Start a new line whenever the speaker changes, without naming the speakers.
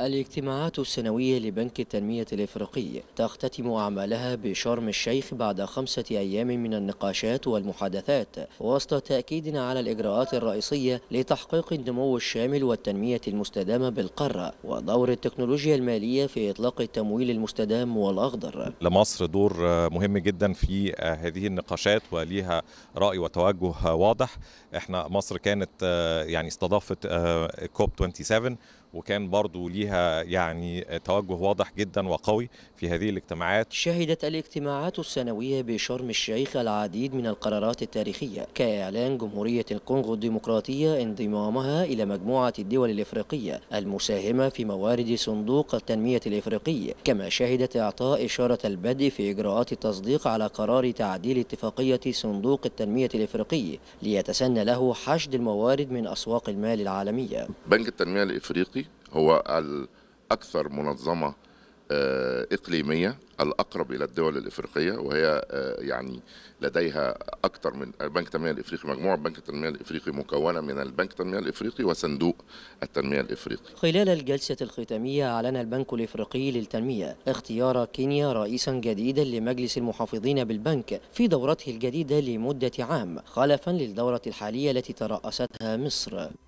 الاجتماعات السنوية لبنك التنمية الإفريقي تختتم أعمالها بشرم الشيخ بعد خمسة أيام من النقاشات والمحادثات وسط تأكيد على الإجراءات الرئيسية لتحقيق النمو الشامل والتنمية المستدامة بالقارة ودور التكنولوجيا المالية في إطلاق التمويل المستدام والأخضر
لمصر دور مهم جدا في هذه النقاشات وليها رأي وتوجه واضح احنا مصر كانت يعني استضافت كوب آه، 27 وكان برضو ليها يعني توجه واضح جدا وقوي في هذه الاجتماعات شهدت الاجتماعات
السنوية بشرم الشيخ
العديد من القرارات التاريخية كإعلان جمهورية
الكونغو الديمقراطية انضمامها إلى مجموعة الدول الإفريقية المساهمة في موارد صندوق التنمية الإفريقي كما شهدت إعطاء إشارة البدء في إجراءات التصديق على قرار تعديل اتفاقية صندوق التنمية الإفريقي ليتسنى له حشد الموارد من أسواق المال العالمية
بنك التنمية الإفريقي هو الأكثر منظمة آه، إقليمية الأقرب إلى الدول الإفريقية وهي آه، يعني لديها أكثر من بنك التنمية الإفريقي مجموعة بنك التنمية الإفريقي مكونة من البنك التنمية الإفريقي وصندوق التنمية الإفريقي
خلال الجلسة الختامية أعلن البنك الإفريقي للتنمية اختيار كينيا رئيسا جديدا لمجلس المحافظين بالبنك في دورته الجديدة لمدة عام خلفا للدورة الحالية التي ترأستها مصر